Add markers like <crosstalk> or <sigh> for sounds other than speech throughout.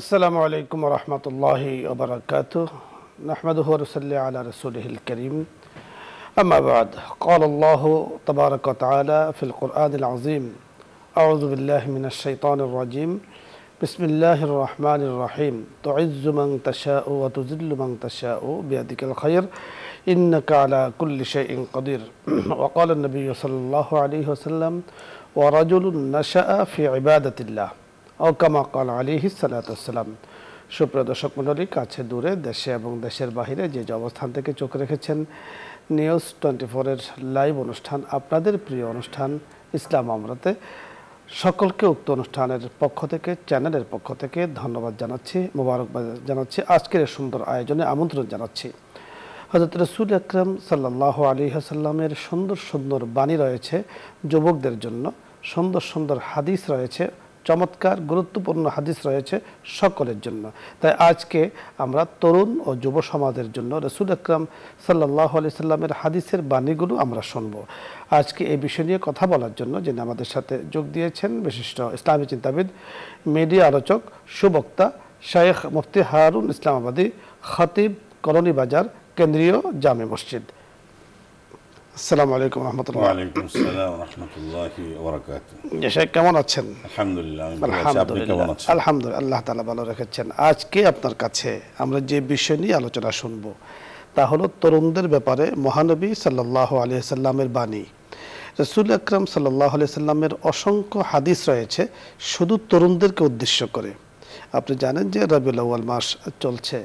السلام عليكم ورحمة الله وبركاته نحمده ونصلي على رسوله الكريم أما بعد قال الله تبارك وتعالى في القرآن العظيم أعوذ بالله من الشيطان الرجيم بسم الله الرحمن الرحيم تعز من تشاء وتذل من تشاء بيدك الخير إنك على كل شيء قدير <clears throat> وقال النبي صلى الله عليه وسلم ورجل نشأ في عبادة الله অকামাকাল আলিহি সালাতাম সুপ্রিয় দর্শক মণ্ডলী কাছে দূরে দেশে এবং দেশের বাহিরে যে যে অবস্থান থেকে চোখ রেখেছেন নিউজ টোয়েন্টি ফোরের লাইভ অনুষ্ঠান আপনাদের প্রিয় অনুষ্ঠান ইসলাম আমরাতে সকলকে উক্ত অনুষ্ঠানের পক্ষ থেকে চ্যানেলের পক্ষ থেকে ধন্যবাদ জানাচ্ছি মোবারকবাদ জানাচ্ছি আজকের সুন্দর আয়োজনে আমন্ত্রণ জানাচ্ছি হজরত রসুল আকরম সাল্লাহ আলী হাসাল্লামের সুন্দর সুন্দর বাণী রয়েছে যুবকদের জন্য সুন্দর সুন্দর হাদিস রয়েছে চমৎকার গুরুত্বপূর্ণ হাদিস রয়েছে সকলের জন্য তাই আজকে আমরা তরুণ ও যুব সমাজের জন্য রসুল আকরাম সাল্লাহ আলি সাল্লামের হাদিসের বাণীগুলো আমরা শুনব আজকে এই বিষয় নিয়ে কথা বলার জন্য যিনি আমাদের সাথে যোগ দিয়েছেন বিশিষ্ট ইসলামী চিন্তাবিদ মিডিয়া আলোচক সুবক্তা শেখ মুফতি হারুন ইসলামাবাদী খতিব কলোনি বাজার কেন্দ্রীয় জামে মসজিদ আসসালামু আলাইকুম রহমতুল্লাহ ওয়ালাইকুম আসসালাম রহমতুল্লাহি ওয়ারাকাতু শেখ কেমন আছেন আলহামদুলিল্লাহ আপনি কেমন আছেন আলহামদুলিল্লাহ আল্লাহ তাআলা ভালো রেখেছেন আজকে আপনার কাছে আমরা যে বিষয় নিয়ে আলোচনা শুনব তা হলো তরুণদের ব্যাপারে মহানবী সাল্লাল্লাহু আলাইহি সাল্লামের বাণী রসুল আকরাম সাল্লাহ আলি সাল্লামের অসংখ্য হাদিস রয়েছে শুধু তরুণদেরকে উদ্দেশ্য করে আপনি জানেন যে রবিউল আউ্য়াল মাস চলছে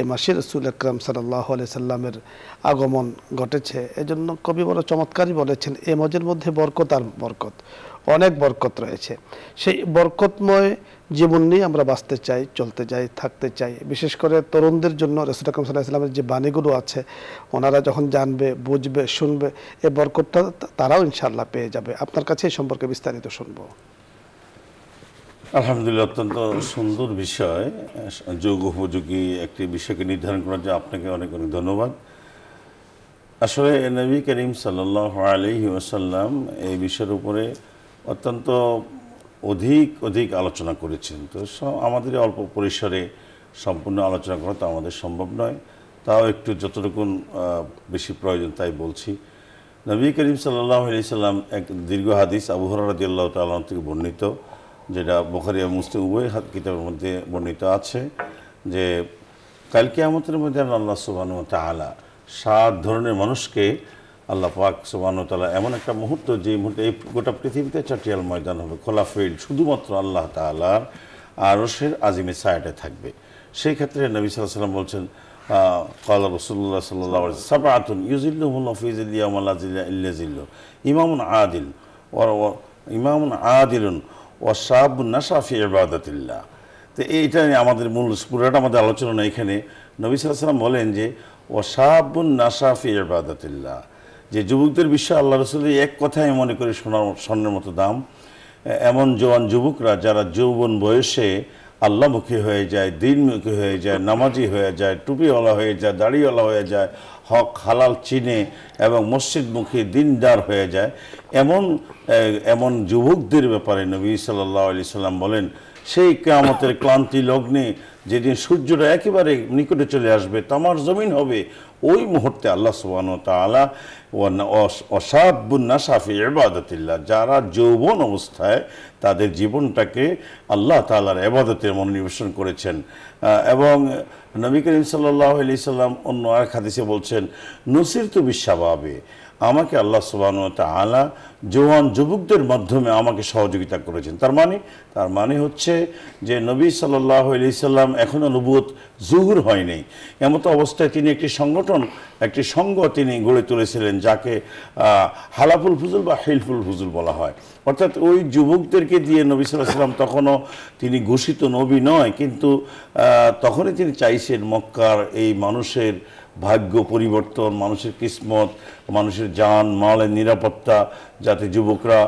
এই মাসে রসুল আকরাম সাল্লাহ সাল্লামের আগমন ঘটেছে এজন্য কবি বড় চমৎকারই বলেছেন এ মজের মধ্যে বরকত আর বরকত অনেক বরকত রয়েছে সেই বরকতময় জীবন নিয়ে আমরা বাঁচতে চাই চলতে চাই থাকতে চাই বিশেষ করে তরুণদের জন্য রসুল আকরম সাল্লাহ যে বাণীগুলো আছে ওনারা যখন জানবে বুঝবে শুনবে এ বরকতটা তারাও ইনশাল্লাহ পেয়ে যাবে আপনার কাছে এই সম্পর্কে বিস্তারিত শুনবো আলহামদুলিল্লাহ অত্যন্ত সুন্দর বিষয় যোগ উপযোগী একটি বিষয়কে নির্ধারণ করার জন্য আপনাকে অনেক অনেক ধন্যবাদ আসলে নবী করিম সাল্লাহ আলহি ওসাল্লাম এই বিষয়ের উপরে অত্যন্ত অধিক অধিক আলোচনা করেছেন তো আমাদের অল্প পরিসরে সম্পূর্ণ আলোচনা করা তো আমাদের সম্ভব নয় তাও একটু যতটুকু বেশি প্রয়োজন তাই বলছি নবী করিম সাল্লাহ আলি সাল্লাম এক দীর্ঘ হাদিস আবুহর রাজিউল্লাহ তাল্লাম থেকে বর্ণিত যেটা বখারিয়া মুসলিম উভয় হাত কিতাবের মধ্যে বর্ণিত আছে যে কালকে আমাদের মধ্যে আল্লাহ সুবাহ তালা সাত ধরনের মানুষকে আল্লাহ পাক সুবাহ তালা এমন একটা মুহূর্ত যে মুহূর্তে এই গোটা পৃথিবীতে চাটিয়াল ময়দান হবে খোলা ফিল্ড শুধুমাত্র আল্লাহ তালার আরশের আজিমের সায়াটে থাকবে সেই ক্ষেত্রে নবী সাল্লাম বলছেন কাল রসুল্লাহ সাল্লাহ সাবাতুন ইউজিল্লুহুল্লাহ ফিজিল্লিয়া ইল্লাজিল্লু ইমামুন আদিল ইমামুন আদিলুন ওয়াসাবুন্না সাফি ইবাদতিল্লাহ তো এইটা আমাদের মূল পুরোটা আমাদের আলোচনা নয় এখানে নবী সাল্লাম বলেন যে ওয়াসাবুন নাসাফি ইবাদতিল্লাহ যে যুবকদের বিষয়ে আল্লাহ রসুলের এক কথাই মনে করি সোনার স্বর্ণের মতো দাম এমন জোয়ান যুবকরা যারা যৌবন বয়সে আল্লাহমুখী হয়ে যায় দিনমুখী হয়ে যায় নামাজি হয়ে যায় টুপিওয়ালা হয়ে যায় দাড়িওয়ালা হয়ে যায় হক হালাল চিনে এবং মসজিদমুখী দিনদার হয়ে যায় এমন এমন যুবকদের ব্যাপারে নবী সাল্লাহ আলি সাল্লাম বলেন সেই কেয়ামতের ক্লান্তি লগ্নে যেদিন সূর্যটা একেবারে নিকটে চলে আসবে তামার জমিন হবে ওই মুহূর্তে আল্লাহ সুবাহ তালা সাফি এবাদতিল্লা যারা যৌবন অবস্থায় তাদের জীবনটাকে আল্লাহ তালার এবাদতের মনোনিবেশন করেছেন এবং নবী করিম সাল্লাহ আলি সাল্লাম অন্য আর হাদিসে বলছেন নসির তো বিশ্বাবাবে আমাকে আল্লাহ সুবাহ আলা জোয়ান যুবকদের মাধ্যমে আমাকে সহযোগিতা করেছেন তার মানে তার মানে হচ্ছে যে নবী সাল্লাহ সাল্লাম এখনও নবুত জুহুর হয়নি এমত অবস্থায় তিনি একটি সংগঠন একটি সঙ্গ তিনি গড়ে তুলেছিলেন যাকে হালাফুল ফুজুল বা হেলফুল ফুজুল বলা হয় অর্থাৎ ওই যুবকদেরকে দিয়ে নবী সাল্লাহ সাল্লাম তখনও তিনি ঘোষিত নবী নয় কিন্তু তখনই তিনি চাইছেন মক্কার এই মানুষের ভাগ্য পরিবর্তন মানুষের কিসমত মানুষের যান মালের নিরাপত্তা যাতে যুবকরা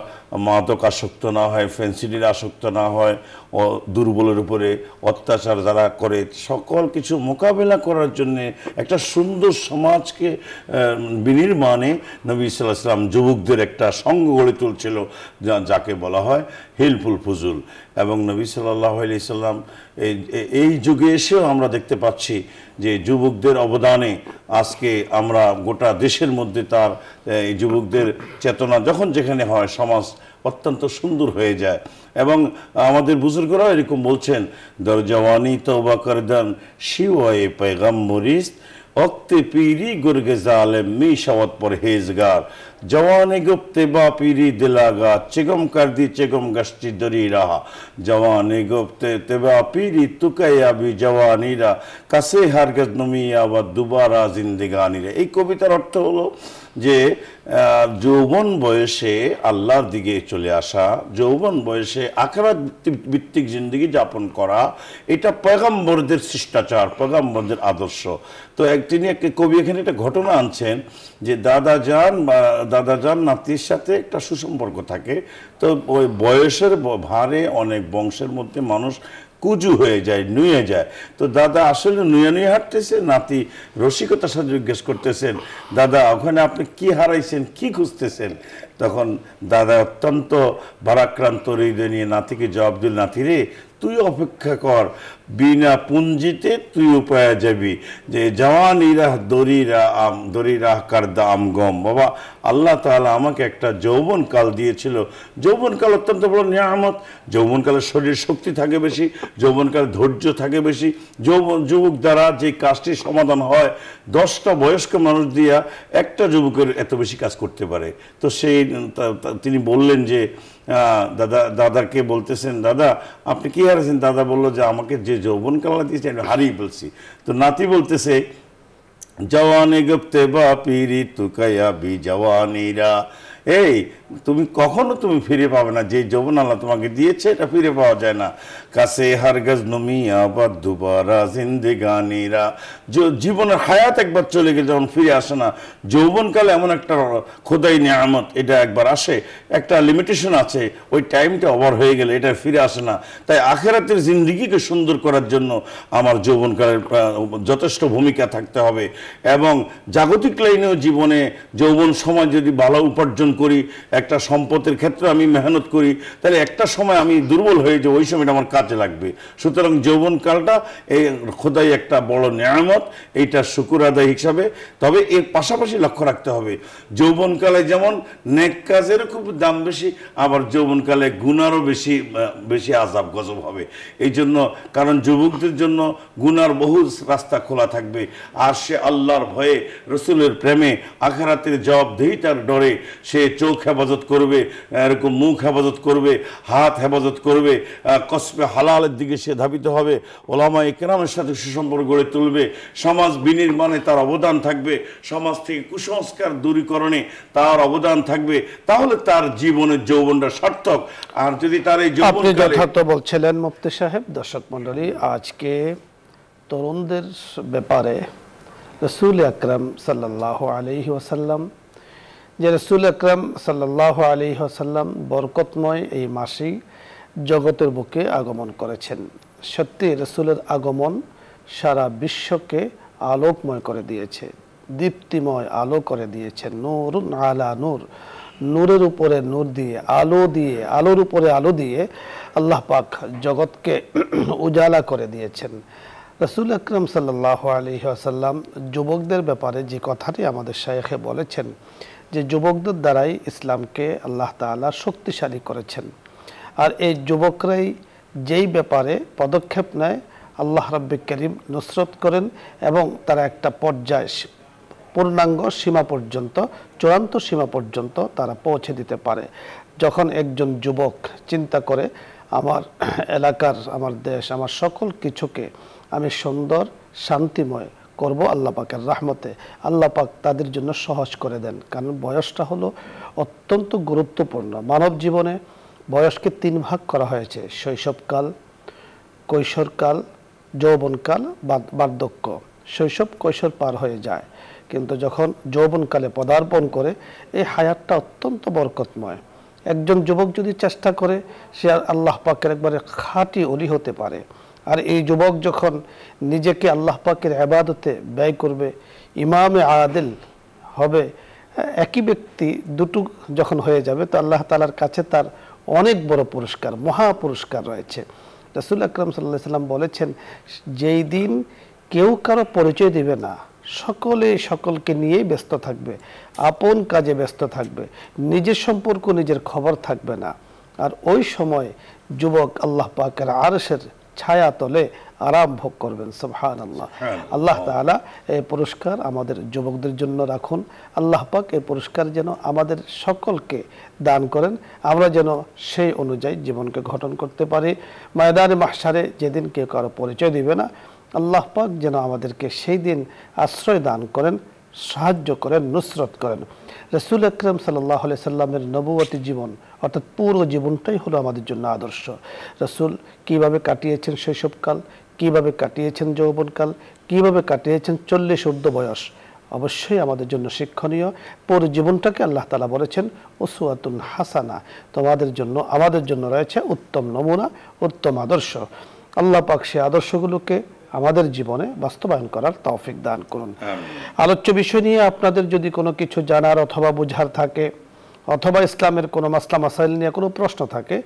মাদক আসক্ত না হয় ফেন্সিডির আসক্ত না হয় ও দুর্বলের উপরে অত্যাচার যারা করে সকল কিছু মোকাবেলা করার জন্যে একটা সুন্দর সমাজকে বিনির্মাণে নবী সাল্লাহাম যুবকদের একটা সঙ্গ গড়ে তুলছিল যাকে বলা হয় হিলফুল ফুজুল এবং নবী সাল্লাহ আলি এই এই যুগে এসেও আমরা দেখতে পাচ্ছি যে যুবকদের অবদানে আজকে আমরা গোটা দেশের মধ্যে তার যুবকদের চেতনা যখন যেখানে হয় সমাজ অত্যন্ত সুন্দর হয়ে যায় এবং আমাদের বুজুর্গরাও এরকম বলছেন দর জওয়ানি তৌবা করদান শিও এ পেগাম মরিস্ত ভক্তি পীরি গুরগে জালে মি শবত পর হেজগার জওয়ানে গুপ্তে বা পীরি দিলাগা চেগম করদি চেগম গাষ্টি দরি রাহা জওয়ানে গুপ্তে তেবা পীরি তুকাইয়াবি জওয়ানিরা কাছে হারগজ নমিয়া বা দুবারা জিন্দিগানিরা এই কবিতার অর্থ হলো যে যৌবন বয়সে আল্লাহর দিকে চলে আসা যৌবন বয়সে আখরাত ভিত্তিক জিন্দগি যাপন করা এটা পয়গাম্বরদের শিষ্টাচার পয়গাম্বরদের আদর্শ তো এক তিনি একটা কবি এখানে একটা ঘটনা আনছেন যে দাদা যান দাদা যান নাতির সাথে একটা সুসম্পর্ক থাকে তো ওই বয়সের ভারে অনেক বংশের মধ্যে মানুষ কুজু হয়ে যায় নুয়ে যায় তো দাদা আসলে নুয়ে নুয়ে হাঁটতেছে নাতি রসিকতার সাথে জিজ্ঞেস করতেছেন দাদা ওখানে আপনি কি হারাইছেন কি খুঁজতেছেন তখন দাদা অত্যন্ত ভারাক্রান্ত হৃদয় নিয়ে নাতিকে জবাব দিল নাতি রে তুই অপেক্ষা কর বিনা পুঞ্জিতে তুই উপায় যাবি যে জওয়ান ইরাহ দরিরা আম দরিরাহ দা আম গম বাবা আল্লাহ তাহলে আমাকে একটা যৌবনকাল দিয়েছিল যৌবনকাল অত্যন্ত বড় নিয়ামত যৌবনকালের শরীর শক্তি থাকে বেশি যৌবনকালে ধৈর্য থাকে বেশি যৌবন যুবক দ্বারা যে কাজটি সমাধান হয় দশটা বয়স্ক মানুষ দিয়া একটা যুবকের এত বেশি কাজ করতে পারে তো সেই তিনি বললেন যে আ দাদা দাদা কে बोलतेছেন দাদা আপনি কি আরেছেন দাদা বলল যে আমাকে যে যৌবন কালনা দিয়েছে আমি হারিয়ে বলছি তো নাতি बोलतेছে জওয়ানে গpte বাপীর তুকায়াবি জওয়ানিরা এই তুমি কখনো তুমি ফিরে পাবে না যে যৌবন আল্লাহ তোমাকে দিয়েছে এটা ফিরে পাওয়া যায় না কাছে হারগাজ নমিয়া আবার দুবারা জিন্দেগানিরা জীবনের হায়াত একবার চলে গেলে যখন ফিরে আসে না যৌবনকালে এমন একটা খোদাই নিয়ামত এটা একবার আসে একটা লিমিটেশন আছে ওই টাইমটা ওভার হয়ে গেলে এটা ফিরে আসে না তাই আখেরাতের জিন্দিগিকে সুন্দর করার জন্য আমার যৌবনকালের যথেষ্ট ভূমিকা থাকতে হবে এবং জাগতিক লাইনেও জীবনে যৌবন সময় যদি ভালো উপার্জন করি একটা সম্পদের ক্ষেত্রে আমি মেহনত করি তাহলে একটা সময় আমি দুর্বল হয়ে যে ওই সময়টা আমার কাজে লাগবে সুতরাং যৌবনকালটা এই খোদাই একটা বড় নিয়ামত এইটা শুকুর আদায় হিসাবে তবে এর পাশাপাশি লক্ষ্য রাখতে হবে যৌবনকালে যেমন নেক কাজের খুব দাম বেশি আবার যৌবনকালে গুনারও বেশি বেশি আজাব গজব হবে এই জন্য কারণ যুবকদের জন্য গুনার বহু রাস্তা খোলা থাকবে আর সে আল্লাহর ভয়ে রসুলের প্রেমে আখেরাতের জবাবদেহিতার ডরে সে চোখ হেফাজত হেফাজত করবে এরকম মুখ হেফাজত করবে হাত হেফাজত করবে কসবে হালালের দিকে সে ধাবিত হবে ওলামা একরামের সাথে সুসম্পর্ক গড়ে তুলবে সমাজ বিনির্মাণে তার অবদান থাকবে সমাজ থেকে কুসংস্কার দূরীকরণে তার অবদান থাকবে তাহলে তার জীবনের যৌবনটা সার্থক আর যদি তার এই যৌবন যথার্থ বলছিলেন মুফতি সাহেব দর্শক মন্ডলী আজকে তরুণদের ব্যাপারে রসুল আকরম সাল্লাহ আলহি ওসাল্লাম যে রসুল আকরম সাল্লাহ আলী হাসাল্লাম বরকতময় এই মাসি জগতের বুকে আগমন করেছেন সত্যি রসুলের আগমন সারা বিশ্বকে আলোকময় করে দিয়েছে দীপ্তিময় আলো করে দিয়েছে নূর আলা নূর নূরের উপরে নূর দিয়ে আলো দিয়ে আলোর উপরে আলো দিয়ে আল্লাহ পাক জগৎকে <clears throat> উজালা করে দিয়েছেন রসুল আকরম সাল্লাহ আলী আসাল্লাম যুবকদের ব্যাপারে যে কথাটি আমাদের শায়েখে বলেছেন যে যুবকদের দ্বারাই ইসলামকে আল্লাহ তালা শক্তিশালী করেছেন আর এই যুবকরাই যেই ব্যাপারে পদক্ষেপ নেয় আল্লাহ রব্বি করিম নুসরত করেন এবং তারা একটা পর্যায় পূর্ণাঙ্গ সীমা পর্যন্ত চূড়ান্ত সীমা পর্যন্ত তারা পৌঁছে দিতে পারে যখন একজন যুবক চিন্তা করে আমার এলাকার আমার দেশ আমার সকল কিছুকে আমি সুন্দর শান্তিময় করব আল্লাহ পাকের রাহমতে আল্লাহ পাক তাদের জন্য সহজ করে দেন কারণ বয়সটা হলো অত্যন্ত গুরুত্বপূর্ণ মানব জীবনে বয়সকে তিন ভাগ করা হয়েছে শৈশবকাল কৈশোরকাল যৌবনকাল বার্ধক্য শৈশব কৈশোর পার হয়ে যায় কিন্তু যখন যৌবনকালে পদার্পণ করে এই হায়াতটা অত্যন্ত বরকতময় একজন যুবক যদি চেষ্টা করে সে আর আল্লাহ পাকের একবারে খাঁটি অলি হতে পারে আর এই যুবক যখন নিজেকে আল্লাহ পাকের আবাদতে ব্যয় করবে ইমামে আদিল হবে একই ব্যক্তি দুটো যখন হয়ে যাবে তো আল্লাহ তালার কাছে তার অনেক বড় পুরস্কার মহা পুরস্কার রয়েছে রসুল আকরম সাল্লা সাল্লাম বলেছেন যেই দিন কেউ কারো পরিচয় দিবে না সকলে সকলকে নিয়েই ব্যস্ত থাকবে আপন কাজে ব্যস্ত থাকবে নিজের সম্পর্ক নিজের খবর থাকবে না আর ওই সময় যুবক আল্লাহ পাকের আরসের ছায়া তলে আরাম ভোগ করবেন সবহান আল্লাহ আল্লাহ তালা এই পুরস্কার আমাদের যুবকদের জন্য রাখুন আল্লাহ পাক এই পুরস্কার যেন আমাদের সকলকে দান করেন আমরা যেন সেই অনুযায়ী জীবনকে গঠন করতে পারি ময়দানে মাসারে যেদিন কেউ কারো পরিচয় দিবে না আল্লাহ পাক যেন আমাদেরকে সেই দিন আশ্রয় দান করেন সাহায্য করেন নুসরত করেন রসুল আকরম সাল্লাহ সাল্লামের নববতী জীবন অর্থাৎ পুরো জীবনটাই হলো আমাদের জন্য আদর্শ রসুল কিভাবে কাটিয়েছেন শৈশবকাল কিভাবে কাটিয়েছেন যৌবনকাল কিভাবে কাটিয়েছেন চল্লিশ ঊর্ধ্ব বয়স অবশ্যই আমাদের জন্য শিক্ষণীয় পুরো জীবনটাকে আল্লাহ তালা বলেছেন ওসুয়াতুন হাসানা তোমাদের জন্য আমাদের জন্য রয়েছে উত্তম নমুনা উত্তম আদর্শ আল্লাহ পাক সে আদর্শগুলোকে আমাদের জীবনে বাস্তবায়ন করার তৌফিক দান করুন আলোচ্য বিষয় নিয়ে আপনাদের যদি কোনো কিছু জানার অথবা বোঝার থাকে অথবা ইসলামের কোনো মাসলা মাসাইল নিয়ে কোনো প্রশ্ন থাকে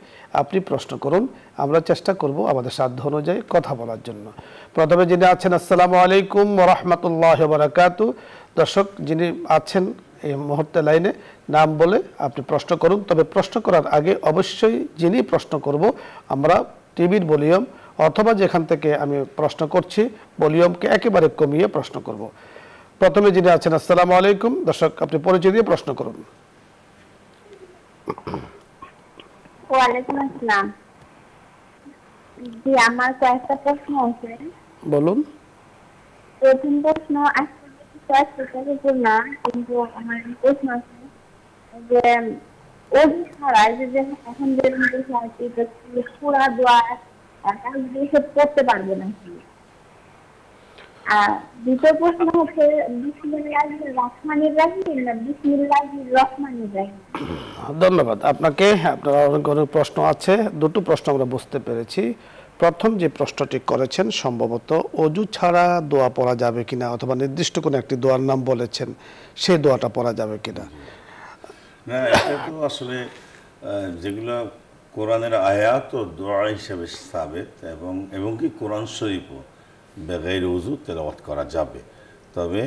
আপনি প্রশ্ন করুন আমরা চেষ্টা করব আমাদের সাধ্য অনুযায়ী কথা বলার জন্য প্রথমে যিনি আছেন আসসালামু আলাইকুম রহমতুল্লাহ বরাকাত দর্শক যিনি আছেন এই মুহূর্তে লাইনে নাম বলে আপনি প্রশ্ন করুন তবে প্রশ্ন করার আগে অবশ্যই যিনি প্রশ্ন করব আমরা টিভির ভলিউম অথবা যেখান থেকে আমি প্রশ্ন করছি ভলিউমকে একেবারে কমিয়ে প্রশ্ন করব প্রথমে যিনি আছেন আসসালাম আলাইকুম দর্শক আপনি পরিচয় দিয়ে প্রশ্ন করুন আমার বলুন প্রথম প্রশ্ন না আর দ্বিতীয় প্রশ্ন হচ্ছে রহমানির না রহমানির ধন্যবাদ আপনাকে আপনার অনেক অনেক প্রশ্ন আছে দুটো প্রশ্ন আমরা বুঝতে পেরেছি প্রথম যে প্রশ্নটি করেছেন সম্ভবত অজু ছাড়া দোয়া পড়া যাবে কিনা অথবা নির্দিষ্ট কোনো একটি দোয়ার নাম বলেছেন সেই দোয়াটা পড়া যাবে কিনা হ্যাঁ, আসলে যেগুলো কোরআনের আয়াত ও দোয়া হিসেবে সাবেত এবং এবং কি কোরআন শরীফও বেগের উজু তেলাবাত করা যাবে তবে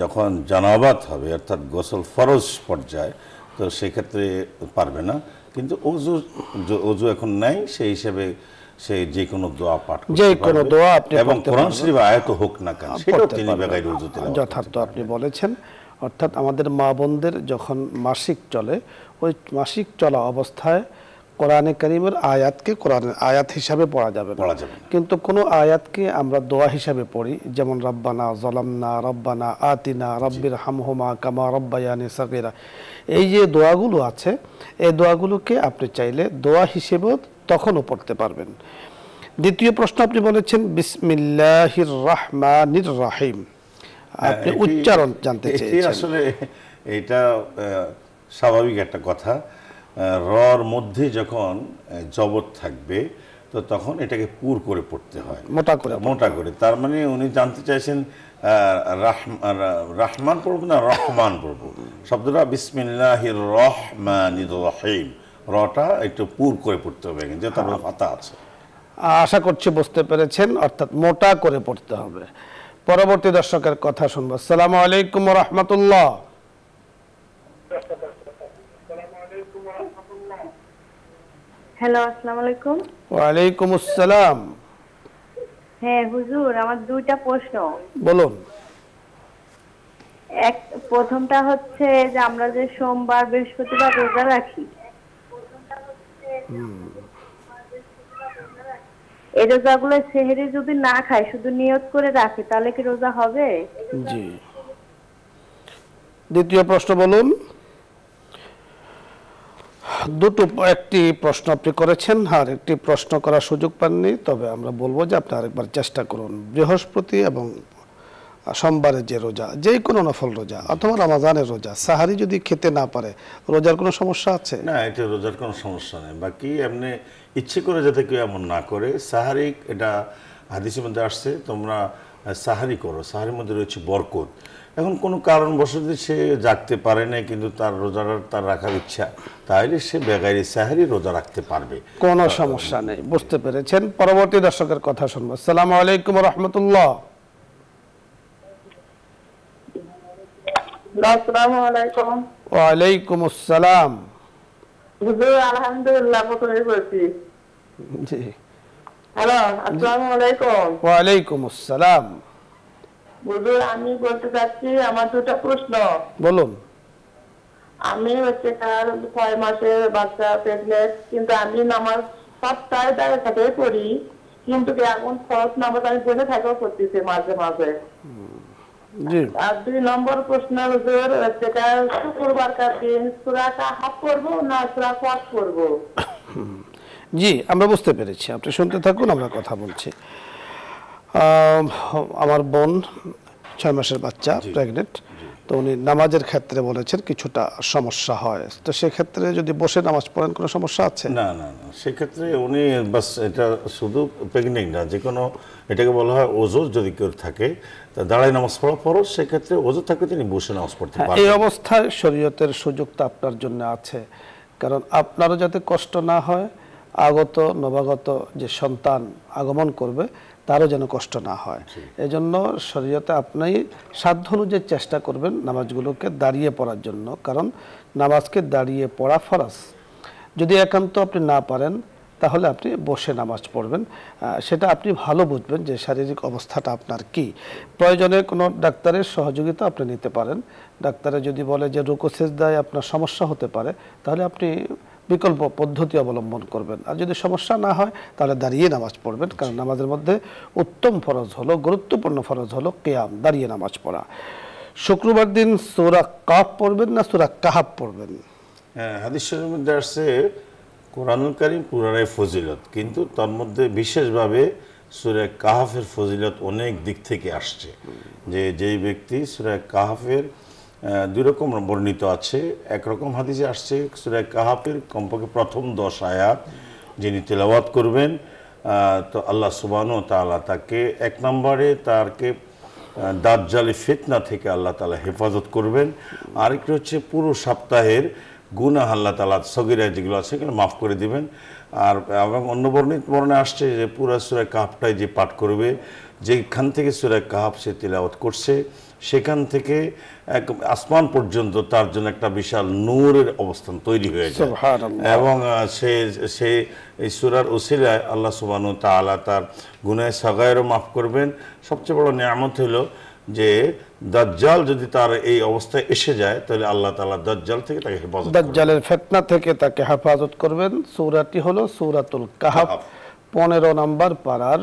যখন জানাবাত হবে অর্থাৎ গোসল ফরজ পর্যায়ে তো সেক্ষেত্রে পারবে না কিন্তু অজু অজু এখন নাই সেই হিসেবে সে যে কোনো দোয়া পাঠ যে কোনো দোয়া আপনি এবং কোরআন শরীফ আয়াত হোক না কেন সেটাও তিনি বেগের উজু যথার্থ আপনি বলেছেন অর্থাৎ আমাদের মা বোনদের যখন মাসিক চলে ওই মাসিক চলা অবস্থায় কোরআনে করিমের আয়াতকে কোরআন আয়াত হিসাবে পড়া যাবে কিন্তু কোনো আয়াতকে আমরা দোয়া হিসাবে পড়ি যেমন রব্বানা জলামনা রব্বানা আতিনা রব্বির হামহুমা কামা রব্বায়ানি সাকিরা এই যে দোয়াগুলো আছে এই দোয়াগুলোকে আপনি চাইলে দোয়া হিসেবেও তখনও পড়তে পারবেন দ্বিতীয় প্রশ্ন আপনি বলেছেন বিসমিল্লাহির রহমানির রাহিম হ্যাঁ, আপনি উচ্চারণ জানতে চেয়েছেন আসলে এটা স্বাভাবিক একটা কথা রর মধ্যে যখন জবৎ থাকবে তো তখন এটাকে পুর করে পড়তে হয় মোটা করে মোটা করে তার মানে উনি জানতে চাইছেন রাহমান পড়ব না রহমান পড়ব শব্দটা বিসমিল্লাহির রহমানির রহিম রটা একটু পুর করে পড়তে হবে যে তার হ্যাঁ। পাতা আছে আশা করছি বুঝতে পেরেছেন অর্থাৎ মোটা করে পড়তে হবে পরবর্তী দর্শকের কথা শুনবো আসসালামু আলাইকুম রহমতুল্লাহ হ্যালো আসসালামু আলাইকুম ওয়া আলাইকুম আসসালাম হ্যাঁ হুজুর আমার দুইটা প্রশ্ন বলুন এক প্রথমটা হচ্ছে যে আমরা যে সোমবার বৃহস্পতিবার রোজা রাখি এই রোজাগুলো সেহেরি যদি না খায় শুধু নিয়ত করে রাখে তাহলে কি রোজা হবে জি দ্বিতীয় প্রশ্ন বলুন দুটো একটি প্রশ্ন আপনি করেছেন আর একটি প্রশ্ন করার সুযোগ পাননি তবে আমরা বলবো যে আপনি আরেকবার চেষ্টা করুন বৃহস্পতি এবং সোমবারের যে রোজা যে কোনো নফল রোজা অথবা রমাজানের রোজা সাহারি যদি খেতে না পারে রোজার কোনো সমস্যা আছে না এটা রোজার কোনো সমস্যা নেই বাকি এমনি ইচ্ছে করে যাতে কেউ এমন না করে সাহারি এটা হাদিসের মধ্যে আসছে তোমরা সাহারি করো সাহারির মধ্যে রয়েছে বরকত এখন কোনো কারণবশত সে জাগতে পারে না কিন্তু তার রোজার তার রাখার ইচ্ছা তাহলে সে বেগারি সাহারি রোজা রাখতে পারবে কোনো সমস্যা নেই বুঝতে পেরেছেন পরবর্তী দর্শকের কথা শুনবো সালাম আলাইকুম রহমতুল্লাহ আসসালামু আলাইকুম ওয়ালাইকুম আসসালাম আলহামদুলিল্লাহ জি হ্যালো আসসালামু আলাইকুম ওয়ালাইকুম আসসালাম আমি বলতে চাচ্ছি আমার দুটো প্রশ্ন বলুন আমি হচ্ছে ছয় মাসের বাচ্চা প্রেগনেন্ট কিন্তু আমি নামাজ সপ্তাহে দাঁড়িয়ে থাকে কিন্তু এখন খরচ নামাজ আমি করতেছি মাঝে মাঝে আর দুই নম্বর প্রশ্ন হচ্ছে শুক্রবার কাছে সুরাটা হাফ করবো না সুরা পাঠ করবো জি আমরা বুঝতে পেরেছি আপনি শুনতে থাকুন আমরা কথা বলছি আমার বোন ছয় মাসের বাচ্চা প্রেগনেন্ট তো উনি নামাজের ক্ষেত্রে বলেছেন কিছুটা সমস্যা হয় তো সেক্ষেত্রে যদি বসে নামাজ পড়েন কোনো সমস্যা আছে না না সেক্ষেত্রে উনি বাস এটা শুধু প্রেগনেন্ট না যে কোনো এটাকে বলা হয় ওজোর যদি কেউ থাকে তা দাঁড়ায় নামাজ পড়া পরও সেক্ষেত্রে ওজোর থাকে তিনি বসে নামাজ পড়তে হ্যাঁ, পারেন এই অবস্থায় শরীয়তের সুযোগটা আপনার জন্য আছে কারণ আপনারও যাতে কষ্ট না হয় আগত নবাগত যে সন্তান আগমন করবে তারও যেন কষ্ট না হয় এজন্য শরীয়তে আপনি সাধ্য অনুযায়ী চেষ্টা করবেন নামাজগুলোকে দাঁড়িয়ে পড়ার জন্য কারণ নামাজকে দাঁড়িয়ে পড়া ফরাস যদি একান্ত আপনি না পারেন তাহলে আপনি বসে নামাজ পড়বেন সেটা আপনি ভালো বুঝবেন যে শারীরিক অবস্থাটা আপনার কি প্রয়োজনে কোনো ডাক্তারের সহযোগিতা আপনি নিতে পারেন ডাক্তারে যদি বলে যে রুকোসেজদায় আপনার সমস্যা হতে পারে তাহলে আপনি বিকল্প পদ্ধতি অবলম্বন করবেন আর যদি সমস্যা না হয় তাহলে দাঁড়িয়ে নামাজ পড়বেন কারণ নামাজের মধ্যে উত্তম ফরজ হলো গুরুত্বপূর্ণ ফরজ হলো কেয়াম দাঁড়িয়ে নামাজ পড়া শুক্রবার দিন সুরা কাপ পড়বেন না সুরা কাহাব পড়বেন হ্যাঁ হাদিসের কোরআনুল কারিম পুরারাই ফজিলত কিন্তু তার মধ্যে বিশেষভাবে সুরে কাহাফের ফজিলত অনেক দিক থেকে আসছে যে যেই ব্যক্তি সুরে কাহাফের দুই রকম বর্ণিত আছে একরকম হাদিসে আসছে সুরায় কাহাপের কমপক্ষে প্রথম দশ আয়াত যিনি তেলাওয়াত করবেন তো আল্লাহ সুবান ও তালা তাকে এক নম্বরে তারকে দাঁত জালে ফেতনা থেকে আল্লাহ তালা হেফাজত করবেন আরেকটি হচ্ছে পুরো সপ্তাহের গুনা আল্লাহ তালা সগিরায় যেগুলো আছে সেগুলো মাফ করে দিবেন আর এবং অন্য বর্ণিত বর্ণে আসছে যে পুরা সুরায় কাহাপটাই যে পাঠ করবে যেখান থেকে সুরায় কাহাপ সে তেলাওয়াত করছে সেখান থেকে এক আসমান পর্যন্ত তার জন্য একটা বিশাল নূরের অবস্থান তৈরি হয়ে যায় এবং সে সে ঈশ্বরার ওসিরায় আল্লাহ সুবানু তালা তার গুনায় সাগায়েরও মাফ করবেন সবচেয়ে বড় নিয়ামত হলো যে দাজ্জাল যদি তার এই অবস্থায় এসে যায় তাহলে আল্লাহ তালা দাজ্জাল থেকে তাকে হেফাজত দাজ্জালের ফেতনা থেকে তাকে হেফাজত করবেন সৌরাটি হলো সৌরাতুল কাহাব পনেরো নম্বর পাড়ার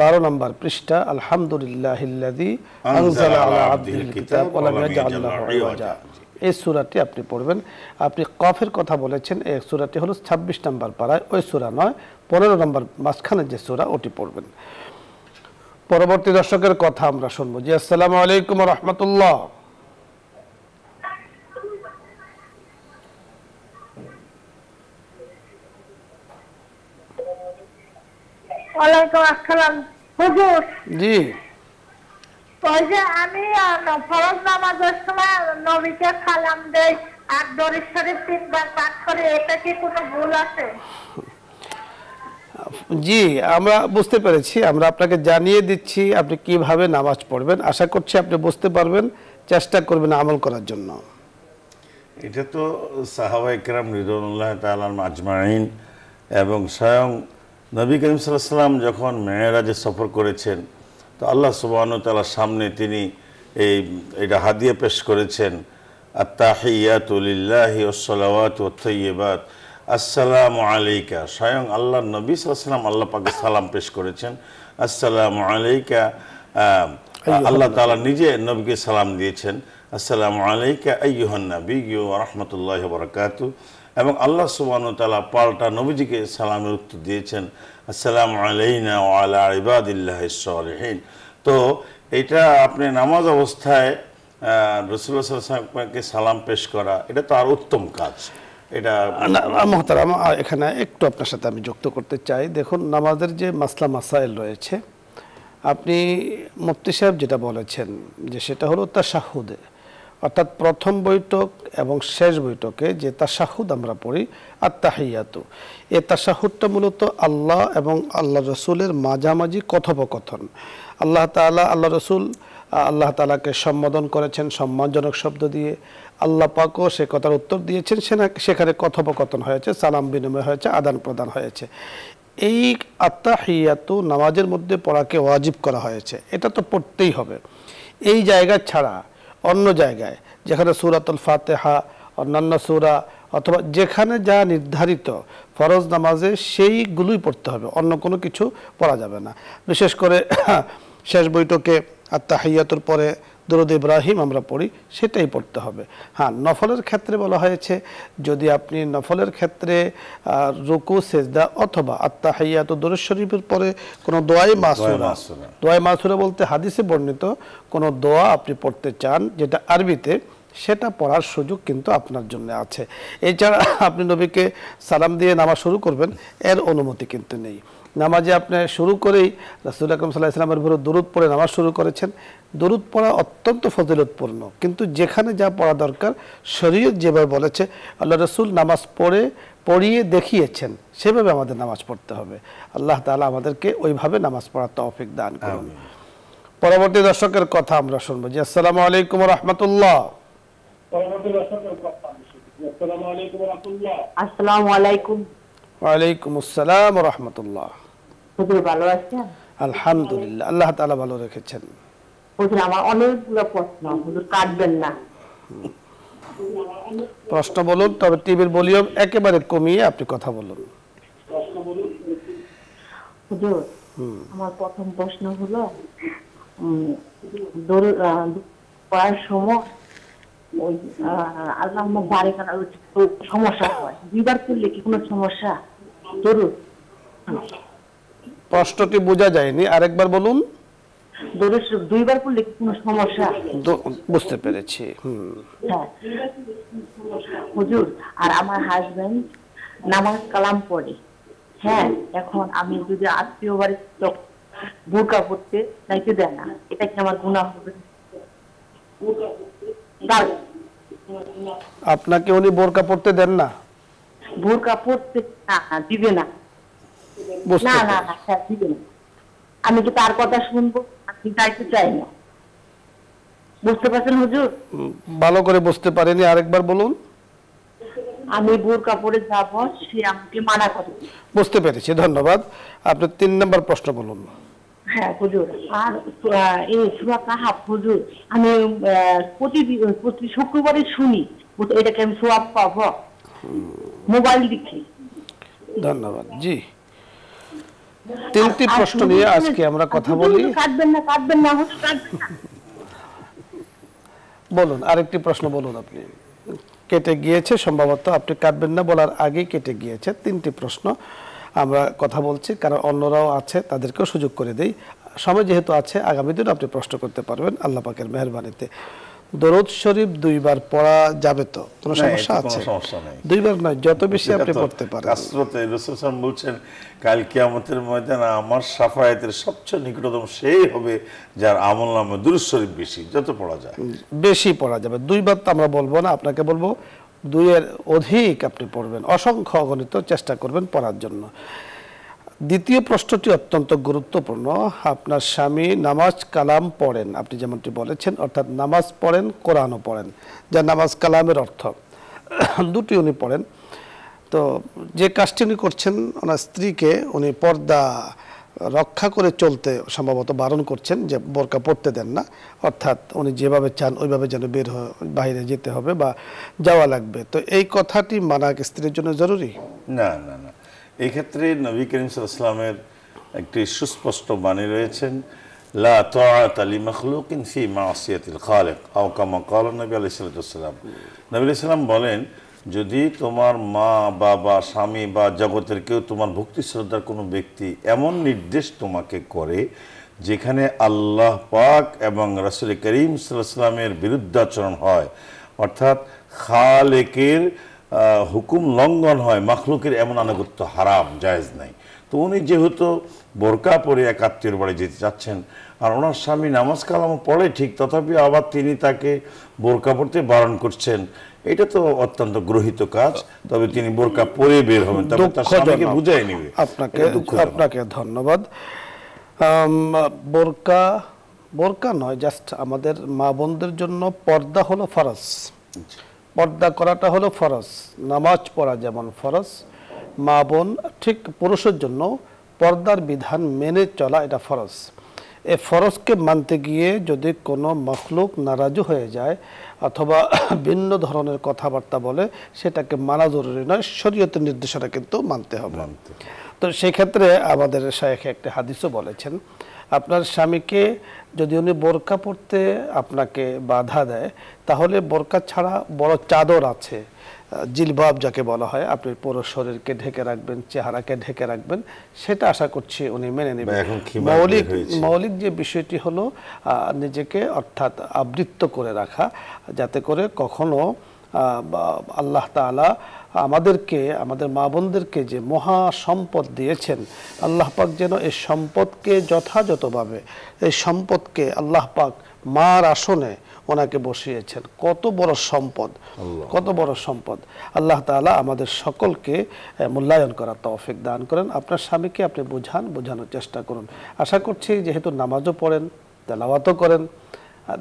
বারো নম্বর পৃষ্ঠা আলহামদুলিল্লাহ এই সুরাটি আপনি পড়বেন আপনি কফের কথা বলেছেন এই সুরাটি হলো ২৬ নম্বর পাড়ায় ওই সুরা নয় পনেরো নম্বর মাঝখানে যে সুরা ওটি পড়বেন পরবর্তী দর্শকের কথা আমরা শুনবো জি আসসালামু আলাইকুম রহমতুল্লাহ ওয়ালাইকুম আসসালাম হুজুর জি ওই যে আমি ফরজ নামাজের সময় নবীকে সালাম দেই আর দরিদ শরীফ তিনবার পাঠ করে এটা কি কোনো ভুল আছে জি আমরা বুঝতে পেরেছি আমরা আপনাকে জানিয়ে দিচ্ছি আপনি কিভাবে নামাজ পড়বেন আশা করছি আপনি বুঝতে পারবেন চেষ্টা করবেন আমল করার জন্য এটা তো সাহাবা একরাম রিদুল্লাহ তালাম আজমাইন এবং স্বয়ং নবী করিম সাল্লাম যখন মেয়েরাজে সফর করেছেন তো আল্লাহ সুবাহতালার সামনে তিনি এই এটা হাদিয়া পেশ করেছেন আত্তাহিয়াতুলিল্লাহি ওসলাওয়াত ওথইবাত আসসালামু আলাইকা স্বয়ং আল্লাহ নবী সাল্লাম আল্লাহ পাকে সালাম পেশ করেছেন আসসালাম আলাইকা আল্লাহ তালা নিজে নবীকে সালাম দিয়েছেন আসসালামু আলাইকা আইহান্নবী রহমতুল্লাহ বরকাতু এবং আল্লাহ তালা পাল্টা নবীজিকে সালামের উত্তর দিয়েছেন আসসালাম আলাইনা ও আলা ইবাদিল্লাহ সালহীন তো এটা আপনি নামাজ অবস্থায় রসুল্লাহ সাল্লামকে সালাম পেশ করা এটা তো আর উত্তম কাজ এটা মহতারাম এখানে একটু আপনার সাথে আমি যুক্ত করতে চাই দেখুন নামাজের যে মাসলা মাসাইল রয়েছে আপনি মুফতি সাহেব যেটা বলেছেন যে সেটা হলো শাহুদে অর্থাৎ প্রথম বৈঠক এবং শেষ বৈঠকে যে তাসাহুদ আমরা পড়ি আত্মাহিয়াতু এ তাসাহুদটা মূলত আল্লাহ এবং আল্লাহ রসুলের মাঝামাঝি কথোপকথন আল্লাহ তালা আল্লাহ রসুল আল্লাহ তালাকে সম্বোধন করেছেন সম্মানজনক শব্দ দিয়ে আল্লাহ পাকও সে কথার উত্তর দিয়েছেন সেখানে কথোপকথন হয়েছে সালাম বিনিময় হয়েছে আদান প্রদান হয়েছে এই আত্মাহিয়াতু নামাজের মধ্যে পড়াকে ওয়াজিব করা হয়েছে এটা তো পড়তেই হবে এই জায়গা ছাড়া অন্য জায়গায় যেখানে সুরাতুল ফাতেহা অন্যান্য সুরা অথবা যেখানে যা নির্ধারিত ফরজ নামাজে সেইগুলোই পড়তে হবে অন্য কোনো কিছু পড়া যাবে না বিশেষ করে <coughs> শেষ বৈঠকে আত্মাহাইয়াতুর পরে দরদ ইব্রাহিম আমরা পড়ি সেটাই পড়তে হবে হ্যাঁ নফলের ক্ষেত্রে বলা হয়েছে যদি আপনি নফলের ক্ষেত্রে রুকু সেজদা অথবা আত্মা হাইয়াত দরুদ শরীফের পরে কোনো দোয়াই মাসুরা দোয়াই মাসুরা বলতে হাদিসে বর্ণিত কোনো দোয়া আপনি পড়তে চান যেটা আরবিতে সেটা পড়ার সুযোগ কিন্তু আপনার জন্য আছে এছাড়া আপনি নবীকে সালাম দিয়ে নামা শুরু করবেন এর অনুমতি কিন্তু নেই নামাজে আপনি শুরু করেই রাসুল আকরম সাল্লাহ ইসলামের ভিতরে দরুদ পড়ে নামাজ শুরু করেছেন দরুদ পড়া অত্যন্ত ফজিলতপূর্ণ কিন্তু যেখানে যা পড়া দরকার শরীয়ত যেভাবে বলেছে আল্লাহ রসুল নামাজ পড়ে পড়িয়ে দেখিয়েছেন সেভাবে আমাদের নামাজ পড়তে হবে আল্লাহ তালা আমাদেরকে ওইভাবে নামাজ পড়ার তফিক দান করুন পরবর্তী দর্শকের কথা আমরা শুনবো যে আসসালামু আলাইকুম রহমতুল্লাহ আসসালামু আলাইকুম ওয়ালাইকুম আসসালাম রহমতুল্লাহ হুজুর ভালো আছেন আলহামদুলিল্লাহ আল্লাহ তাআলা ভালো রেখেছেন হুজুর আমার অনেকগুলো প্রশ্ন হুজুর কাটবেন না প্রশ্ন বলুন তবে টিভির ভলিউম একেবারে কমিয়ে আপনি কথা বলুন আমার প্রথম প্রশ্ন হলো পড়ার সময় ওই আল্লাহ বারে সমস্যা হয় দুইবার করলে কি কোনো সমস্যা দরুদ স্পষ্টটি বোঝা যায়নি আরেকবার বলুন দুইবার পড়লে কোনো সমস্যা বুঝতে পেরেছি হ্যাঁ। হুজুর আর আমার হাজবেন্ড নামাজ কালাম পড়ে হ্যাঁ এখন আমি যদি আত্মীয় বাড়ির বোরকা পড়তে চাইতে দেয় না এটা কি আমার গুণা হবে আপনাকে উনি বোরকা পড়তে দেন না বোরকা পড়তে না দিবে না আমি কি তার কথা শুনবো চাই না বুঝতে পারছেন হুজুর ভালো করে বুঝতে পারেনি আরেকবার বলুন আমি যাব সে আমাকে মানা করে বুঝতে পেরেছি ধন্যবাদ আপনি তিন নম্বর প্রশ্ন বলুন হ্যাঁ হুজুর আর এই সুরা কাহাব হুজুর আমি প্রতি প্রতি শুক্রবারে শুনি এটাকে আমি সোয়াব পাবো মোবাইল দেখি ধন্যবাদ জি তিনটি প্রশ্ন নিয়ে আজকে আমরা কথা বলি কাটবেন কাটবেন না না বলুন আরেকটি প্রশ্ন বলুন আপনি কেটে গিয়েছে সম্ভবত আপনি কাটবেন না বলার আগে কেটে গিয়েছে তিনটি প্রশ্ন আমরা কথা বলছি কারণ অন্যরাও আছে তাদেরকেও সুযোগ করে দেই সময় যেহেতু আছে আগামী দিন আপনি প্রশ্ন করতে পারবেন আল্লাহ পাকের মেহরবানিতে দরদ শরীফ দুইবার পড়া যাবে তো কোনো সমস্যা আছে দুইবার নয় যত বেশি আপনি পড়তে পারেন কাসরতে রাসূল বলছেন কাল কিয়ামতের ময়দানে আমার শাফায়াতের সবচেয়ে নিকটতম সেই হবে যার আমল নামে দুরুদ শরীফ বেশি যত পড়া যায় বেশি পড়া যাবে দুইবার তো আমরা বলবো না আপনাকে বলবো দুইয়ের অধিক আপনি পড়বেন অসংখ্য অগণিত চেষ্টা করবেন পড়ার জন্য দ্বিতীয় প্রশ্নটি অত্যন্ত গুরুত্বপূর্ণ আপনার স্বামী নামাজ কালাম পড়েন আপনি যেমনটি বলেছেন অর্থাৎ নামাজ পড়েন কোরআনও পড়েন যা নামাজ কালামের অর্থ দুটি উনি পড়েন তো যে কাজটি উনি করছেন ওনার স্ত্রীকে উনি পর্দা রক্ষা করে চলতে সম্ভবত বারণ করছেন যে বোরকা পড়তে দেন না অর্থাৎ উনি যেভাবে চান ওইভাবে যেন বের বাইরে যেতে হবে বা যাওয়া লাগবে তো এই কথাটি মানা স্ত্রীর জন্য জরুরি না না না এক্ষেত্রে নবী করিম সাল্লামের একটি সুস্পষ্ট বাণী রয়েছেন লা তাআত লি মাখলুকিন ফি মাসিয়াতিল খালিক আও কামা ক্বাল নবী সালাম নবী বলেন যদি তোমার মা বাবা স্বামী বা জগতের কেউ তোমার ভক্তি শ্রদ্ধার কোনো ব্যক্তি এমন নির্দেশ তোমাকে করে যেখানে আল্লাহ পাক এবং রাসুল করিম সাল্লামের বিরুদ্ধাচরণ হয় অর্থাৎ খালেকের হুকুম লঙ্ঘন হয় মাখলুকের এমন আনুগত্য হারাম জায়জ নাই তো উনি যেহেতু বোরকা পরে এক আত্মীয়র বাড়ি যেতে চাচ্ছেন আর ওনার স্বামী নামাজ কালাম পড়ে ঠিক তথাপি আবার তিনি তাকে বোরকা পড়তে বারণ করছেন এটা তো অত্যন্ত গ্রহিত কাজ তবে তিনি বোরকা পরে বের হবেন তবে তার স্বামীকে বুঝাই নেবে আপনাকে আপনাকে ধন্যবাদ বোরকা বোরকা নয় জাস্ট আমাদের মা বোনদের জন্য পর্দা হলো ফরজ আচ্ছা। পর্দা করাটা হলো ফরজ নামাজ পড়া যেমন ফরজ মা বোন ঠিক পুরুষের জন্য পর্দার বিধান মেনে চলা এটা ফরজ এ ফরজকে মানতে গিয়ে যদি কোনো মখলুক নারাজু হয়ে যায় অথবা <clears throat> ভিন্ন ধরনের কথাবার্তা বলে সেটাকে মানা জরুরি নয় শরীয়তের নির্দেশনা কিন্তু মানতে হবে তো সেক্ষেত্রে আমাদের শায়েখ একটি হাদিসও বলেছেন আপনার স্বামীকে যদি উনি বোরকা পড়তে আপনাকে বাধা দেয় তাহলে বোরকা ছাড়া বড় চাদর আছে জিলবাব যাকে বলা হয় আপনি পুরো শরীরকে ঢেকে রাখবেন চেহারাকে ঢেকে রাখবেন সেটা আশা করছি উনি মেনে নেবেন মৌলিক মৌলিক যে বিষয়টি হলো নিজেকে অর্থাৎ আবৃত্ত করে রাখা যাতে করে কখনো আল্লাহ তালা আমাদেরকে আমাদের মা বোনদেরকে যে মহা সম্পদ দিয়েছেন আল্লাহ পাক যেন এই সম্পদকে যথাযথভাবে এই সম্পদকে আল্লাহ পাক মার আসনে ওনাকে বসিয়েছেন কত বড় সম্পদ কত বড় সম্পদ আল্লাহ তালা আমাদের সকলকে মূল্যায়ন করার তৌফিক দান করেন আপনার স্বামীকে আপনি বোঝান বোঝানোর চেষ্টা করুন আশা করছি যেহেতু নামাজও পড়েন তেলাওয়াতও করেন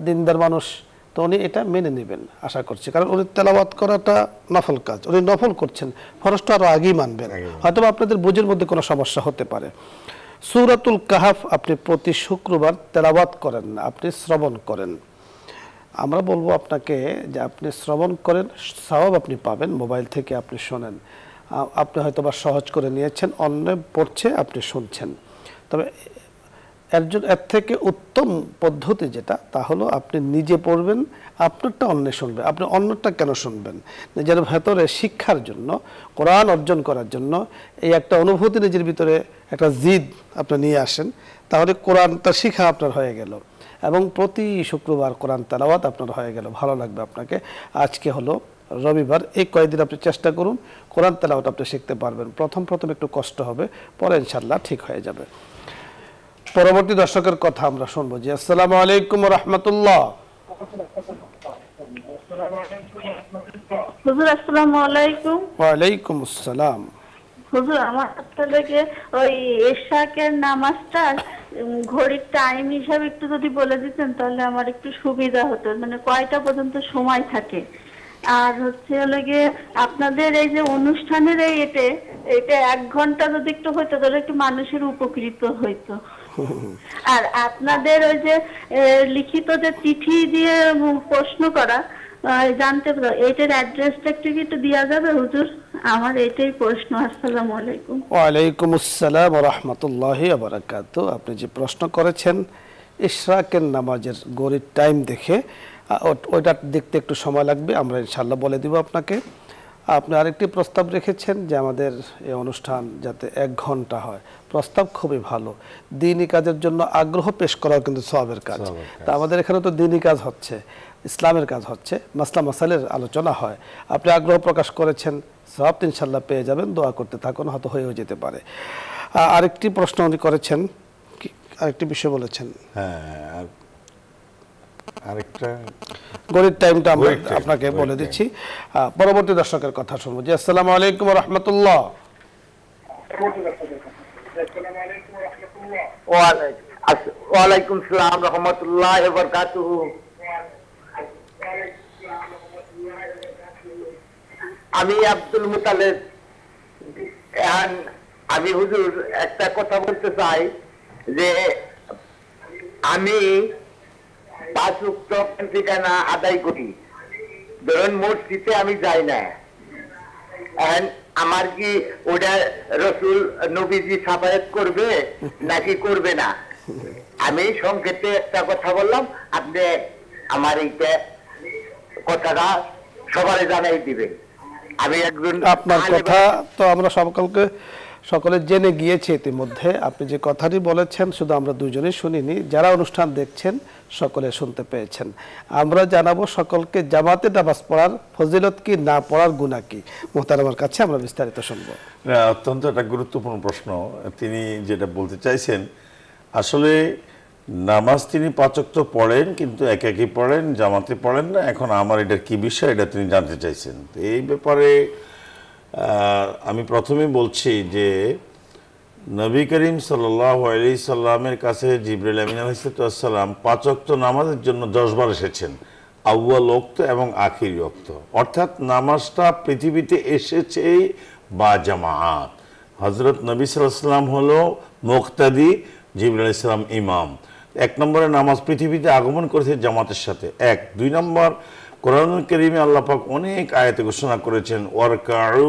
দিনদার মানুষ তো উনি এটা মেনে নেবেন আশা করছি কারণ উনি তেলাবাদ করাটা নফল কাজ উনি নফল করছেন ফরজটা আরও আগেই মানবেন হয়তো আপনাদের বুঝের মধ্যে কোনো সমস্যা হতে পারে সুরাতুল কাহাফ আপনি প্রতি শুক্রবার তেলাবাদ করেন না আপনি শ্রবণ করেন আমরা বলবো আপনাকে যে আপনি শ্রবণ করেন স্বভাব আপনি পাবেন মোবাইল থেকে আপনি শোনেন আপনি হয়তো বা সহজ করে নিয়েছেন অন্য পড়ছে আপনি শুনছেন তবে এর জন্য এর থেকে উত্তম পদ্ধতি যেটা তা হলো আপনি নিজে পড়বেন আপনারটা অন্য শুনবেন আপনি অন্যটা কেন শুনবেন নিজের ভেতরে শিক্ষার জন্য কোরআন অর্জন করার জন্য এই একটা অনুভূতি নিজের ভিতরে একটা জিদ আপনি নিয়ে আসেন তাহলে কোরআনটা শিখা আপনার হয়ে গেল এবং প্রতি শুক্রবার কোরআন তালাওয়াত আপনার হয়ে গেল ভালো লাগবে আপনাকে আজকে হলো রবিবার এই কয়েকদিন আপনি চেষ্টা করুন কোরআন তালাওয়াত আপনি শিখতে পারবেন প্রথম প্রথম একটু কষ্ট হবে পরে ইনশাল্লাহ ঠিক হয়ে যাবে পরবর্তী দর্শকের কথা আমরা শুনবো জি আসসালামু আলাইকুম রহমতুল্লাহ হুজুর আসসালামু আলাইকুম ওয়া আলাইকুম আসসালাম হুজুর আমার থেকে ওই এশাকের নামাজটা ঘড়ির টাইম হিসাবে একটু যদি বলে দিতেন তাহলে আমার একটু সুবিধা হতো মানে কয়টা পর্যন্ত সময় থাকে আর হচ্ছে হলো গিয়ে আপনাদের এই যে অনুষ্ঠানের এই এতে এটা এক ঘন্টা যদি একটু হইতো তাহলে একটু মানুষের উপকৃত হইতো আর আপনাদের ওই যে লিখিত যে চিঠি দিয়ে প্রশ্ন করা জানতে পারো এটার অ্যাড্রেসটা একটু একটু দেওয়া যাবে হুজুর আমার এটাই প্রশ্ন আসসালাম আলাইকুম ওয়ালাইকুম আসসালাম রহমতুল্লাহি আবরাকাত আপনি যে প্রশ্ন করেছেন ইশরাকের নামাজের গরিব টাইম দেখে ওইটার দেখতে একটু সময় লাগবে আমরা ইনশাল্লাহ বলে দিব আপনাকে আপনি আরেকটি প্রস্তাব রেখেছেন যে আমাদের এই অনুষ্ঠান যাতে এক ঘন্টা হয় প্রস্তাব খুবই ভালো দিনই কাজের জন্য আগ্রহ পেশ করাও কিন্তু সবের কাজ তা আমাদের এখানে তো দিনই কাজ হচ্ছে ইসলামের কাজ হচ্ছে মাসলা মাসালের আলোচনা হয় আপনি আগ্রহ প্রকাশ করেছেন সব ইনশাল্লাহ পেয়ে যাবেন দোয়া করতে থাকুন হয়তো হয়েও যেতে পারে আরেকটি প্রশ্ন উনি করেছেন আরেকটি বিষয় বলেছেন হ্যাঁ আরেকটা টাইমটা আমরা আপনাকে বলে দিচ্ছি পরবর্তী দর্শকের কথা শুনবো জি আসসালামু আলাইকুম আমি আব্দুল মুতালেব আমি হুজুর একটা কথা বলতে চাই যে আমি পাঁচ ঠিকানা আদায় করি ধরুন মসজিদে আমি যাই না আমার কি ওটা রসুল নবীজি সাফায়াত করবে নাকি করবে না আমি সংক্ষেপে একটা কথা বললাম আপনি আমার এইটা কথাটা সবারে জানাই দিবে আমি একজন আপনার কথা তো আমরা সকলকে সকলে জেনে গিয়েছে ইতিমধ্যে আপনি যে কথাটি বলেছেন শুধু আমরা দুজনেই শুনিনি যারা অনুষ্ঠান দেখছেন সকলে শুনতে পেয়েছেন আমরা জানাবো সকলকে জামাতে নামাজ পড়ার ফজিলত কি না পড়ার গুণা কি মোহতারামার কাছে আমরা বিস্তারিত শুনব অত্যন্ত একটা গুরুত্বপূর্ণ প্রশ্ন তিনি যেটা বলতে চাইছেন আসলে নামাজ তিনি পাচক তো পড়েন কিন্তু এক একই পড়েন জামাতে পড়েন না এখন আমার এটা কি বিষয় এটা তিনি জানতে চাইছেন এই ব্যাপারে আমি প্রথমে বলছি যে নবী করিম সাল্লাহ সাল্লামের কাছে জিবরুল আমিন পাঁচ পাঁচক্ত নামাজের জন্য দশবার এসেছেন আউ্য়াল অক্ত এবং আখির অক্ত অর্থাৎ নামাজটা পৃথিবীতে এসেছে বা জামাত হজরত নবী সাল্লাম হলো মোক্তাদি জিবরুল ইসলাম ইমাম এক নম্বরে নামাজ পৃথিবীতে আগমন করেছে জামাতের সাথে এক দুই নম্বর কোরআন করিমে আল্লাপাক অনেক আয়াতে ঘোষণা করেছেন ওয়ারকাউ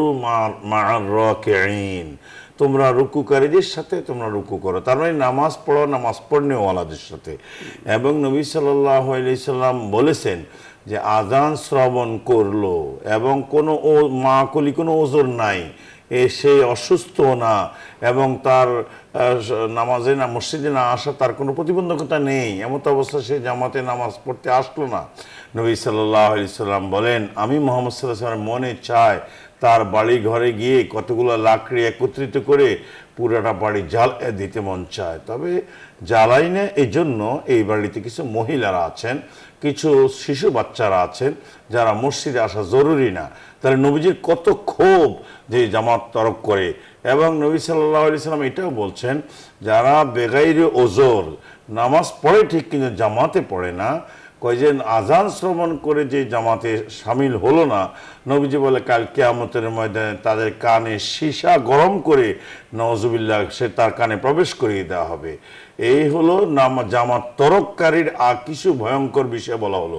তোমরা রুকুকারীদের সাথে তোমরা রুকু করো তার মানে নামাজ পড়ো নামাজ পড়নেওয়ালাদের সাথে এবং নবী সাল্লাম বলেছেন যে আজান শ্রবণ করলো এবং কোনো ও মা কলি কোনো ওজোর নাই এ সে অসুস্থ না এবং তার নামাজে না মসজিদে না আসা তার কোনো প্রতিবন্ধকতা নেই এমত অবস্থা সে জামাতে নামাজ পড়তে আসলো না নবী সাল্লাম বলেন আমি মোহাম্মদ সাল্লাহ মনে চায় তার বাড়ি ঘরে গিয়ে কতগুলো লাকড়ি একত্রিত করে পুরাটা বাড়ি জাল দিতে মন চায় তবে জ্বালাই না এই জন্য এই বাড়িতে কিছু মহিলারা আছেন কিছু শিশু বাচ্চারা আছেন যারা মসজিদে আসা জরুরি না তাহলে নবীজির কত ক্ষোভ যে জামাত তরক করে এবং নবী সাল্লাহ আলি সাল্লাম এটাও বলছেন যারা বেগাইরে ওজোর নামাজ পড়ে ঠিক কিন্তু জামাতে পড়ে না কয়েকজন আজান শ্রবণ করে যে জামাতে সামিল হলো না নবীজি বলে কাল কেয়ামতের ময়দানে তাদের কানে সীসা গরম করে নওয়াজুবিল্লাহ সে তার কানে প্রবেশ করিয়ে দেওয়া হবে এই হলো নাম জামাত তরককারীর আর কিছু ভয়ঙ্কর বিষয় বলা হলো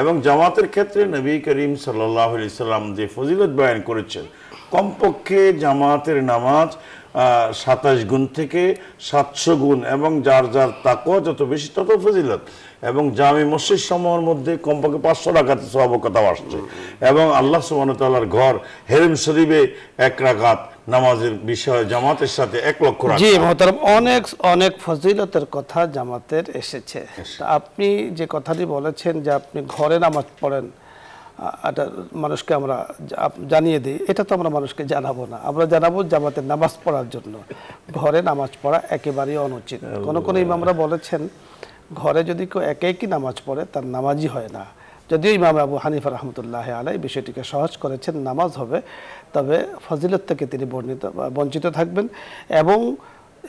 এবং জামাতের ক্ষেত্রে নবী করিম সাল্লাহ সাল্লাম যে ফজিলত বয়ান করেছেন কমপক্ষে জামাতের নামাজ সাতাশ গুণ থেকে সাতশো গুণ এবং যার যার তাকওয়া যত বেশি তত ফজিলত এবং জামি মসজিদ সমূহের মধ্যে কমপক্ষে পাঁচশো রাখাতে সব কথা আসছে এবং আল্লাহ সুবাহতাল্লার ঘর হেরিম শরীফে এক রাখাত নামাজের বিষয়ে জামাতের সাথে এক লক্ষ জি মহতারম অনেক অনেক ফজিলতের কথা জামাতের এসেছে আপনি যে কথাটি বলেছেন যে আপনি ঘরে নামাজ পড়েন এটা মানুষকে আমরা জানিয়ে দিই এটা তো আমরা মানুষকে জানাবো না আমরা জানাবো জামাতের নামাজ পড়ার জন্য ঘরে নামাজ পড়া একেবারেই অনুচিত কোনো কোনো ইমামরা বলেছেন ঘরে যদি কেউ একে একই নামাজ পড়ে তার নামাজই হয় না যদিও ইমাম আবু হানিফ রহমতুল্লাহ আলাই বিষয়টিকে সহজ করেছেন নামাজ হবে তবে ফজিলত থেকে তিনি বর্ণিত বঞ্চিত থাকবেন এবং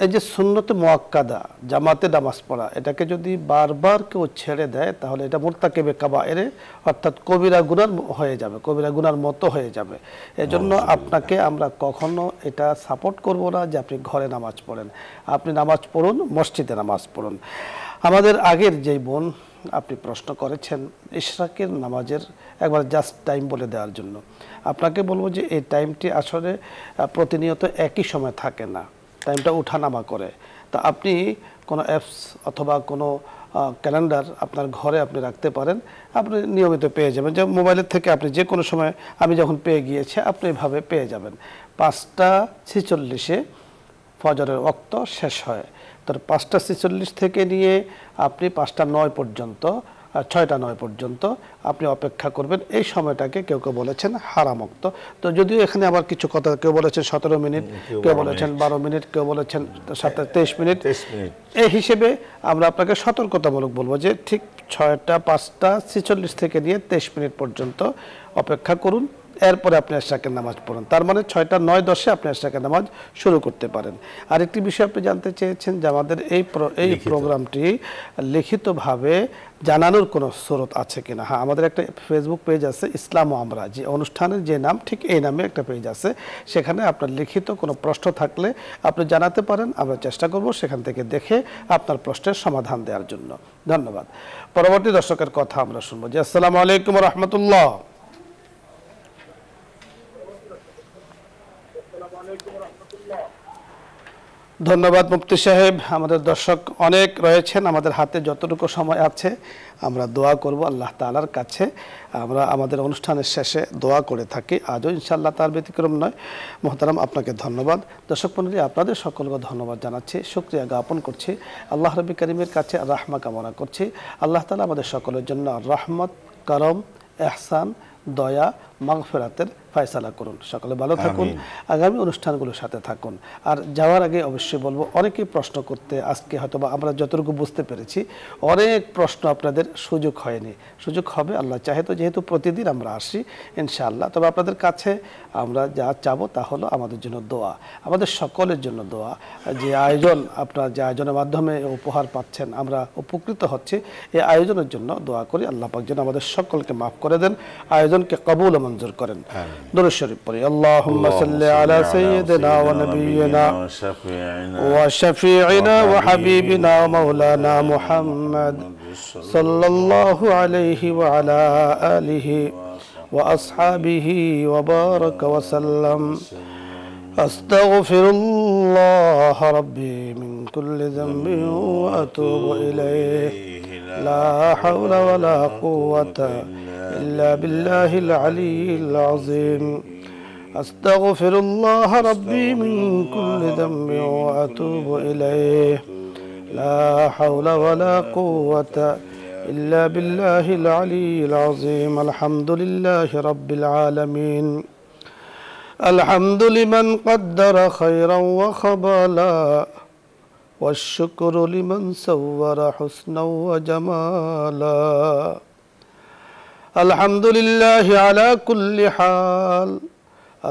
এই যে সুন্নত মোয়াক্কাদা জামাতে নামাজ পড়া এটাকে যদি বারবার কেউ ছেড়ে দেয় তাহলে এটা মোর্তাকেবে কাবা এরে অর্থাৎ কবিরা গুনার হয়ে যাবে কবিরা গুনার মতো হয়ে যাবে এজন্য আপনাকে আমরা কখনো এটা সাপোর্ট করব না যে আপনি ঘরে নামাজ পড়েন আপনি নামাজ পড়ুন মসজিদে নামাজ পড়ুন আমাদের আগের যে বোন আপনি প্রশ্ন করেছেন ইশরাকের নামাজের একবার জাস্ট টাইম বলে দেওয়ার জন্য আপনাকে বলবো যে এই টাইমটি আসলে প্রতিনিয়ত একই সময় থাকে না টাইমটা উঠানামা করে তা আপনি কোনো অ্যাপস অথবা কোনো ক্যালেন্ডার আপনার ঘরে আপনি রাখতে পারেন আপনি নিয়মিত পেয়ে যাবেন যে মোবাইলের থেকে আপনি যে কোনো সময় আমি যখন পেয়ে গিয়েছি আপনি এভাবে পেয়ে যাবেন পাঁচটা ছেচল্লিশে ফজরের অক্ত শেষ হয় তার পাঁচটা ছেচল্লিশ থেকে নিয়ে আপনি পাঁচটা নয় পর্যন্ত ছয়টা নয় পর্যন্ত আপনি অপেক্ষা করবেন এই সময়টাকে কেউ কেউ বলেছেন হারামুক্ত তো যদিও এখানে আবার কিছু কথা কেউ বলেছেন সতেরো মিনিট কেউ বলেছেন বারো মিনিট কেউ বলেছেন সাতাশ তেইশ মিনিট এই হিসেবে আমরা আপনাকে সতর্কতামূলক বলবো যে ঠিক ছয়টা পাঁচটা ছেচল্লিশ থেকে নিয়ে তেইশ মিনিট পর্যন্ত অপেক্ষা করুন এরপরে আপনি এশাকের নামাজ পড়েন তার মানে ছয়টা নয় দশে আপনি এশাকের নামাজ শুরু করতে পারেন আর একটি বিষয় আপনি জানতে চেয়েছেন যে আমাদের এই এই প্রোগ্রামটি লিখিতভাবে জানানোর কোনো স্রোত আছে কিনা হ্যাঁ আমাদের একটা ফেসবুক পেজ আছে ইসলাম আমরা যে অনুষ্ঠানের যে নাম ঠিক এই নামে একটা পেজ আছে সেখানে আপনার লিখিত কোনো প্রশ্ন থাকলে আপনি জানাতে পারেন আমরা চেষ্টা করব সেখান থেকে দেখে আপনার প্রশ্নের সমাধান দেওয়ার জন্য ধন্যবাদ পরবর্তী দর্শকের কথা আমরা শুনবো যে আসসালামু আলাইকুম রহমতুল্লাহ ধন্যবাদ মুফতি সাহেব আমাদের দর্শক অনেক রয়েছেন আমাদের হাতে যতটুকু সময় আছে আমরা দোয়া করব আল্লাহ তালার কাছে আমরা আমাদের অনুষ্ঠানের শেষে দোয়া করে থাকি আজও ইনশাল্লাহ তার ব্যতিক্রম নয় মহতারাম আপনাকে ধন্যবাদ দর্শক মন্ডলী আপনাদের সকলকে ধন্যবাদ জানাচ্ছি সুক্রিয়া জ্ঞাপন করছি আল্লাহ রবি করিমের কাছে রাহমা কামনা করছি আল্লাহ তালা আমাদের সকলের জন্য রহমত করম এহসান দয়া মাংফেরাতের ফয়সালা করুন সকলে ভালো থাকুন আগামী অনুষ্ঠানগুলোর সাথে থাকুন আর যাওয়ার আগে অবশ্যই বলবো অনেকেই প্রশ্ন করতে আজকে হয়তো বা আমরা যতটুকু বুঝতে পেরেছি অনেক প্রশ্ন আপনাদের সুযোগ হয়নি সুযোগ হবে আল্লাহ চাহে তো যেহেতু প্রতিদিন আমরা আসি ইনশাআল্লাহ তবে আপনাদের কাছে আমরা যা চাবো তা হলো আমাদের জন্য দোয়া আমাদের সকলের জন্য দোয়া যে আয়োজন আপনার যে আয়োজনের মাধ্যমে উপহার পাচ্ছেন আমরা উপকৃত হচ্ছি এই আয়োজনের জন্য দোয়া করি আল্লাহ পাক যেন আমাদের সকলকে মাফ করে দেন আয়োজনকে কবুল এবং منظر کریں در شریف پر اللہم صلی علی سیدنا و نبینا و شفیعنا و حبیبنا و مولانا محمد صلی اللہ علیہ و علی آلہ و اصحابہ و بارک و سلم استغفر اللہ ربی من کل ذنب و اتوب علیہ لا حول ولا قوة الا إلا بالله العلي العظيم أستغفر الله ربي من كل ذنب وأتوب إليه لا حول ولا قوة إلا بالله العلي العظيم الحمد لله رب العالمين الحمد لمن قدر خيرا وخبالا والشكر لمن صور حسنا وجمالا الحمد لله على كل حال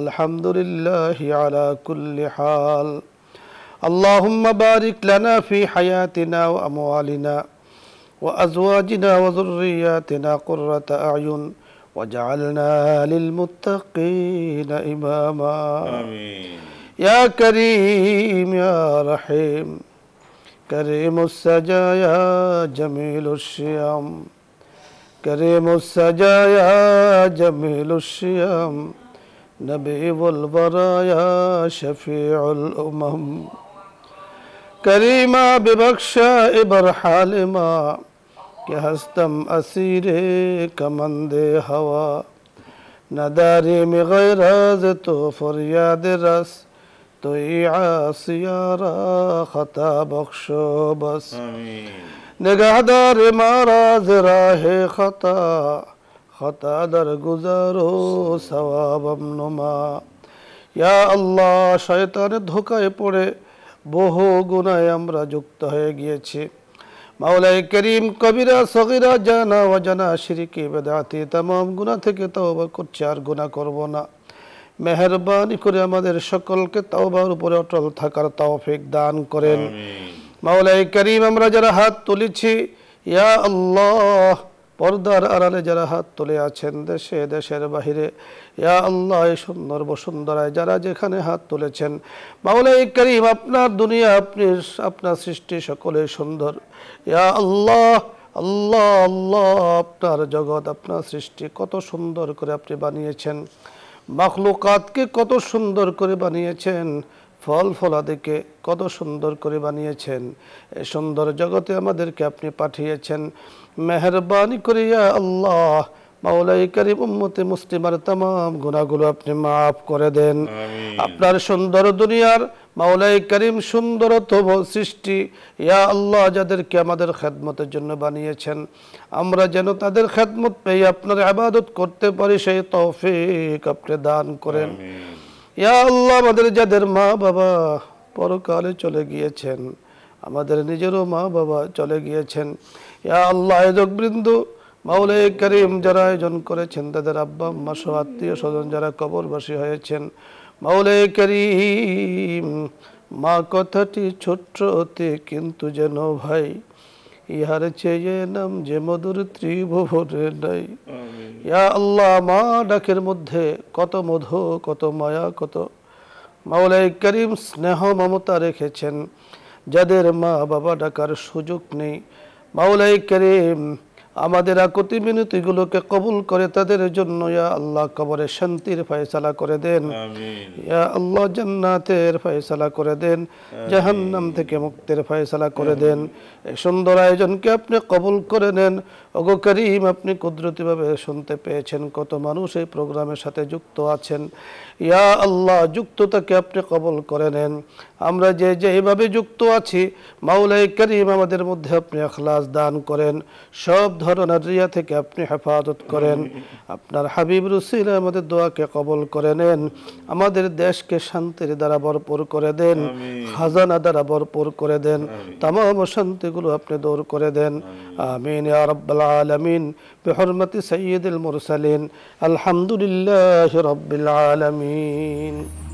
الحمد لله على كل حال اللهم بارك لنا في حياتنا وأموالنا وأزواجنا وذرياتنا قرة أعين وجعلنا للمتقين إماما آمين يا كريم يا رحيم كريم السجايا جميل الشيم کریم السجایا جمیل الشیام نبی والبرایا شفیع الامم کریمہ ببخشا ابرحالما کہ ہستم اسیر کمند ہوا نداری میں غیراز تو فریاد رس تو ای عاصیارا خطا بخشو بس آمین نگهدار মারাজ রাহে راه خطا خطا در گذر و ইয়া আল্লাহ শয়তানের ধোকায় পড়ে বহু গুণায় আমরা যুক্ত হয়ে গিয়েছি মাওলাই করিম কবিরা সগিরা জানা অজানা শিরিকি বেদাতি তাম গুণা থেকে তাওবা করছে আর গুণা করব না মেহরবানি করে আমাদের সকলকে তাওবার উপরে অটল থাকার তাওফিক দান করেন মাওলাই করিম আমরা যারা হাত তুলেছি ইয়া আল্লাহ পর্দার আড়ালে যারা হাত তুলে আছেন দেশে দেশের বাহিরে ইয়া আল্লাহ সুন্দর বসুন্ধরায় যারা যেখানে হাত তুলেছেন মাওলাই করিম আপনার দুনিয়া আপনি আপনার সৃষ্টি সকলে সুন্দর ইয়া আল্লাহ আল্লাহ আল্লাহ আপনার জগৎ আপনার সৃষ্টি কত সুন্দর করে আপনি বানিয়েছেন মখলুকাতকে কত সুন্দর করে বানিয়েছেন ফল ফলাদিকে কত সুন্দর করে বানিয়েছেন এ সুন্দর জগতে আমাদেরকে আপনি পাঠিয়েছেন মেহরবানি করিয়া আল্লাহ মাওলাই করিম উম্মতে মুসলিমার তাম গুণাগুলো আপনি মাফ করে দেন আপনার সুন্দর দুনিয়ার মাওলাই করিম সুন্দরতম সৃষ্টি ইয়া আল্লাহ যাদেরকে আমাদের খেদমতের জন্য বানিয়েছেন আমরা যেন তাদের খেদমত পেয়ে আপনার আবাদত করতে পারি সেই তৌফিক আপনি দান করেন ইয়া আল্লাহ আমাদের যাদের মা বাবা পরকালে চলে গিয়েছেন আমাদের নিজেরও মা বাবা চলে গিয়েছেন ইয়া আল্লাহ আয়োজকবৃন্দ মাউলে করিম যারা আয়োজন করেছেন তাদের আব্বা আম্মা সহ আত্মীয় স্বজন যারা কবরবাসী হয়েছেন মাউলে করিম মা কথাটি ছোট্ট কিন্তু যেন ভাই ইহার চেয়ে নাম যে মধুর ত্রিভুবনে নাই ইয়া আল্লাহ মা ডাকের মধ্যে কত মধু কত মায়া কত মাওলাই করিম স্নেহ মমতা রেখেছেন যাদের মা বাবা ডাকার সুযোগ নেই মাওলাই করিম আমাদের আকতি মিনতিগুলোকে কবুল করে তাদের জন্য ইয়া আল্লাহ কবরে শান্তির ফয়সালা করে দেন ইয়া আল্লাহ জান্নাতের ফয়সালা করে দেন জাহান্নাম থেকে মুক্তির ফয়সালা করে দেন এই সুন্দর আয়োজনকে আপনি কবুল করে নেন অগো করিম আপনি কুদরতিভাবে শুনতে পেয়েছেন কত মানুষ এই প্রোগ্রামের সাথে যুক্ত আছেন ইয়া আল্লাহ যুক্ততাকে আপনি কবুল করে নেন আমরা যে যেভাবে যুক্ত আছি মাউলাই করিম আমাদের মধ্যে আপনি আখলাস দান করেন সব ধরনের রিয়া থেকে আপনি হেফাজত করেন আপনার হাবিব রুসিল আমাদের দোয়াকে কবল করে নেন আমাদের দেশকে শান্তির দ্বারা ভরপুর করে দেন খাজানা দ্বারা ভরপুর করে দেন তাম শান্তিগুলো আপনি দূর করে দেন আমিন রব্বাল আলমিন বেহরমতি সৈয়দুল মুরসালিন আলহামদুলিল্লাহ রব্বিল আলমিন